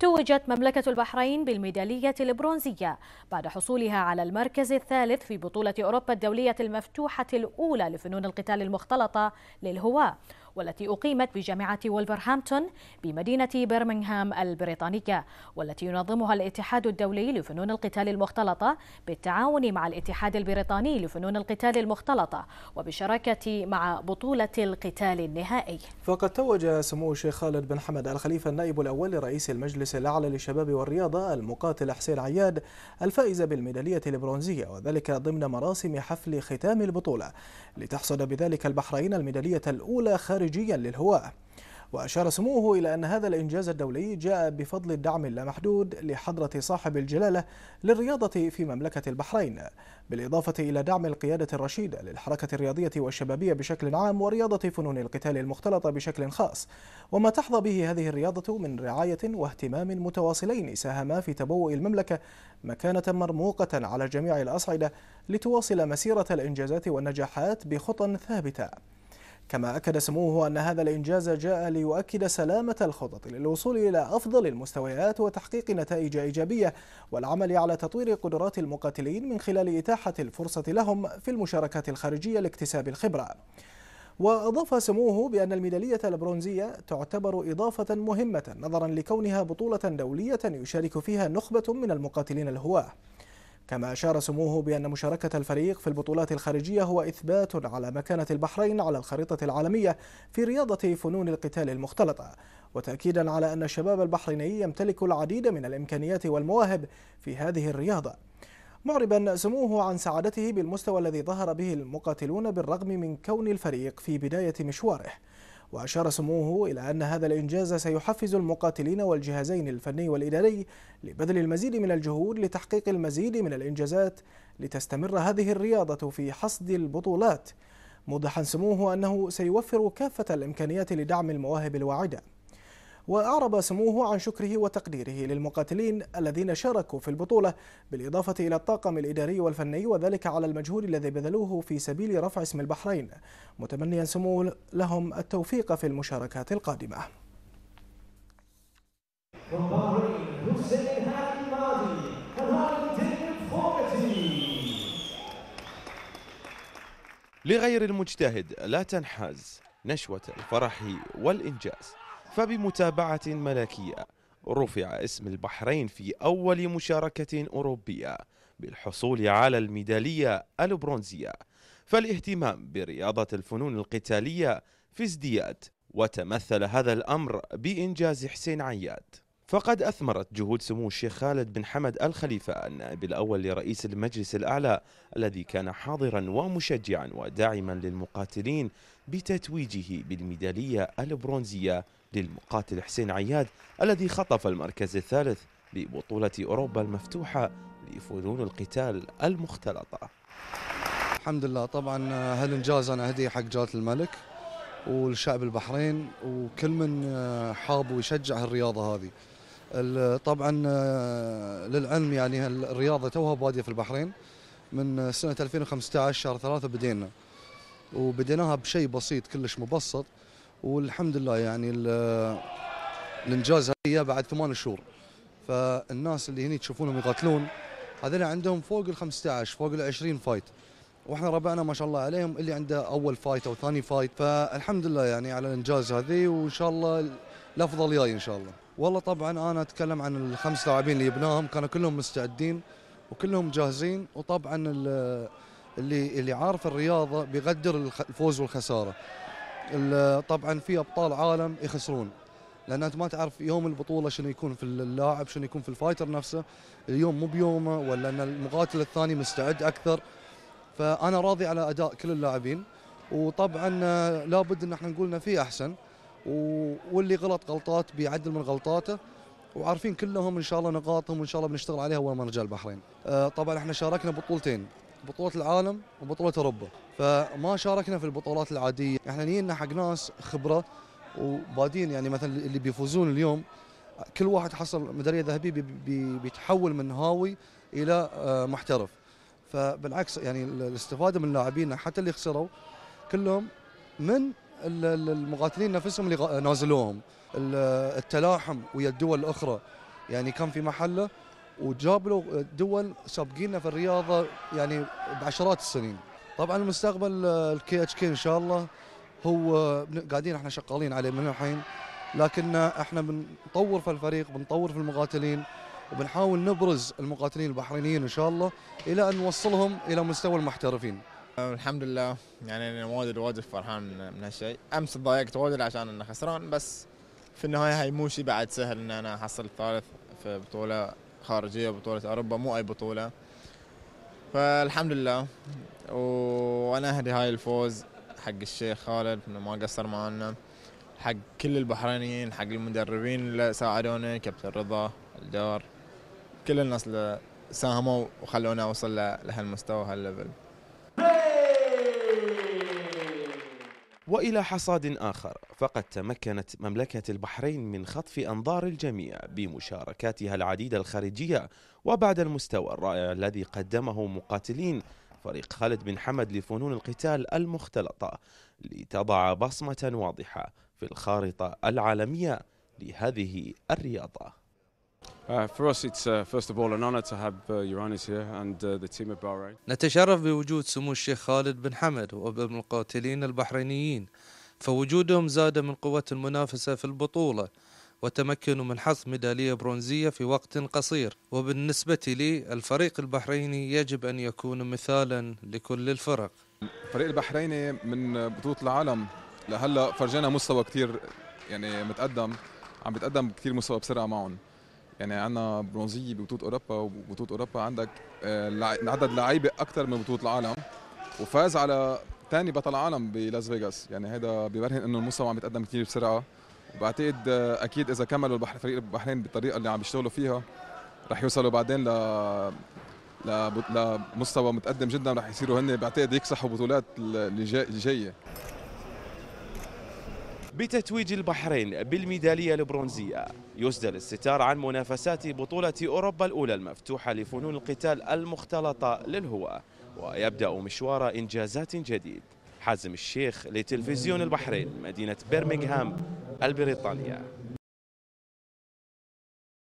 توجت مملكة البحرين بالميدالية البرونزية بعد حصولها على المركز الثالث في بطولة أوروبا الدولية المفتوحة الأولى لفنون القتال المختلطة للهواة والتي أقيمت بجامعة ولفرهامبتون بمدينة برمنغهام البريطانية والتي ينظمها الاتحاد الدولي لفنون القتال المختلطة بالتعاون مع الاتحاد البريطاني لفنون القتال المختلطة وبشراكة مع بطولة القتال النهائي فقد توج سمو الشيخ خالد بن حمد الخليفة النائب الأول لرئيس المجلس الأعلى للشباب والرياضة المقاتل حسين عياد الفائز بالميدالية البرونزية وذلك ضمن مراسم حفل ختام البطولة لتحصد بذلك البحرين الميدالية الأولى خارج خارجيا للهواة وأشار سموه إلى أن هذا الإنجاز الدولي جاء بفضل الدعم اللامحدود لحضرة صاحب الجلالة للرياضة في مملكة البحرين بالإضافة إلى دعم القيادة الرشيدة للحركة الرياضية والشبابية بشكل عام ورياضة فنون القتال المختلطة بشكل خاص وما تحظى به هذه الرياضة من رعاية واهتمام متواصلين ساهما في تبوء المملكة مكانة مرموقة على جميع الأصعدة لتواصل مسيرة الإنجازات والنجاحات بخطى ثابتة كما أكد سموه أن هذا الإنجاز جاء ليؤكد سلامة الخطط للوصول إلى أفضل المستويات وتحقيق نتائج إيجابية والعمل على تطوير قدرات المقاتلين من خلال إتاحة الفرصة لهم في المشاركات الخارجية لاكتساب الخبرة وأضاف سموه بأن الميدالية البرونزية تعتبر إضافة مهمة نظرا لكونها بطولة دولية يشارك فيها نخبة من المقاتلين الهواه كما أشار سموه بأن مشاركة الفريق في البطولات الخارجية هو إثبات على مكانة البحرين على الخريطة العالمية في رياضة فنون القتال المختلطة وتأكيدا على أن الشباب البحريني يمتلك العديد من الإمكانيات والمواهب في هذه الرياضة معربا سموه عن سعادته بالمستوى الذي ظهر به المقاتلون بالرغم من كون الفريق في بداية مشواره وأشار سموه إلى أن هذا الإنجاز سيحفز المقاتلين والجهازين الفني والإداري لبذل المزيد من الجهود لتحقيق المزيد من الإنجازات لتستمر هذه الرياضة في حصد البطولات موضحا سموه أنه سيوفر كافة الإمكانيات لدعم المواهب الواعدة وأعرب سموه عن شكره وتقديره للمقاتلين الذين شاركوا في البطولة بالإضافة إلى الطاقم الإداري والفني وذلك على المجهود الذي بذلوه في سبيل رفع اسم البحرين متمنيا سموه لهم التوفيق في المشاركات القادمة لغير المجتهد لا تنحاز نشوة الفرح والإنجاز فبمتابعة ملكية رفع اسم البحرين في أول مشاركة أوروبية بالحصول على الميدالية البرونزية فالاهتمام برياضة الفنون القتالية في ازدياد وتمثل هذا الأمر بإنجاز حسين عياد فقد أثمرت جهود سمو الشيخ خالد بن حمد الخليفة النائب الأول لرئيس المجلس الأعلى الذي كان حاضرا ومشجعا وداعما للمقاتلين بتتويجه بالميدالية البرونزية للمقاتل حسين عياد الذي خطف المركز الثالث ببطولة أوروبا المفتوحة لفنون القتال المختلطة الحمد لله طبعا هالإنجاز آه، أنا هدي حق جلالة الملك والشعب البحرين وكل من آه، حاب ويشجع هالرياضة هذه طبعا آه، للعلم يعني الرياضة توها بادية في البحرين من سنة 2015 شهر ثلاثة بدينا وبديناها بشيء بسيط كلش مبسط والحمد لله يعني الانجاز هذا بعد ثمان شهور فالناس اللي هني تشوفونهم يقاتلون هذول عندهم فوق ال 15 فوق ال 20 فايت واحنا ربعنا ما شاء الله عليهم اللي عنده اول فايت او ثاني فايت فالحمد لله يعني على الانجاز هذه وان شاء الله الافضل جاي ان شاء الله والله طبعا انا اتكلم عن الخمس لاعبين اللي جبناهم كانوا كلهم مستعدين وكلهم جاهزين وطبعا اللي اللي عارف الرياضه بيقدر الفوز والخساره طبعا في ابطال عالم يخسرون لان انت ما تعرف يوم البطوله شنو يكون في اللاعب شنو يكون في الفايتر نفسه اليوم مو بيومه ولا ان المقاتل الثاني مستعد اكثر فانا راضي على اداء كل اللاعبين وطبعا آه، لابد ان احنا نقول ان في احسن واللي غلط غلطات بيعدل من غلطاته وعارفين كلهم ان شاء الله نقاطهم وان شاء الله بنشتغل عليها اول ما نرجع البحرين. آه، طبعا احنا شاركنا ببطولتين بطوله العالم وبطوله اوروبا فما شاركنا في البطولات العاديه احنا جينا حق ناس خبره وبادين يعني مثلا اللي بيفوزون اليوم كل واحد حصل ميداليه ذهبيه بي بي بيتحول من هاوي الى آه، محترف فبالعكس يعني الاستفاده من لاعبينا حتى اللي خسروا كلهم من المقاتلين نفسهم اللي نازلوهم التلاحم ويا الدول الاخرى يعني كان في محله وجابوا دول سابقينا في الرياضه يعني بعشرات السنين طبعا المستقبل الكي اتش كي ان شاء الله هو قاعدين احنا شغالين عليه من الحين لكن احنا بنطور في الفريق بنطور في المقاتلين وبنحاول نبرز المقاتلين البحرينيين ان شاء الله الى ان نوصلهم الى مستوى المحترفين الحمد لله يعني انا واجد واجد فرحان من هالشيء امس تضايقت واجد عشان انه خسران بس في النهايه هاي مو شيء بعد سهل ان انا احصل الثالث في بطوله خارجيه بطوله اوروبا مو اي بطوله فالحمد لله وانا اهدي هاي الفوز حق الشيخ خالد ما قصر معنا حق كل البحرينيين حق المدربين اللي ساعدونا كابتن رضا الدار كل الناس اللي ساهموا وخلونا اوصل لهالمستوى هالليفل والى حصاد اخر فقد تمكنت مملكة البحرين من خطف أنظار الجميع بمشاركاتها العديدة الخارجية وبعد المستوى الرائع الذي قدمه مقاتلين فريق خالد بن حمد لفنون القتال المختلطة لتضع بصمة واضحة في الخارطة العالمية لهذه الرياضة uh, uh, uh, نتشرف بوجود سمو الشيخ خالد بن حمد وبالمقاتلين البحرينيين فوجودهم زاد من قوة المنافسة في البطولة وتمكنوا من حصد ميدالية برونزية في وقت قصير وبالنسبة لي الفريق البحريني يجب أن يكون مثالا لكل الفرق الفريق البحريني من بطولة العالم لهلا فرجينا مستوى كتير يعني متقدم عم بتقدم كتير مستوى بسرعة معهم يعني عندنا برونزية ببطولة أوروبا وبطولة أوروبا عندك آه، عدد لعيبة أكثر من بطولة العالم وفاز على ثاني بطل عالم بلاس فيغاس يعني هذا ببرهن انه المستوى عم يتقدم كثير بسرعه وبعتقد آه، اكيد اذا كملوا البحر فريق البحرين بالطريقه اللي عم يشتغلوا فيها رح يوصلوا بعدين ل لمستوى متقدم جدا رح يصيروا هن بعتقد يكسحوا بطولات اللي جايه بتتويج البحرين بالميدالية البرونزية يسدل الستار عن منافسات بطولة أوروبا الأولى المفتوحة لفنون القتال المختلطة للهواة ويبدأ مشوار إنجازات جديد حازم الشيخ لتلفزيون البحرين مدينة برمنغهام البريطانية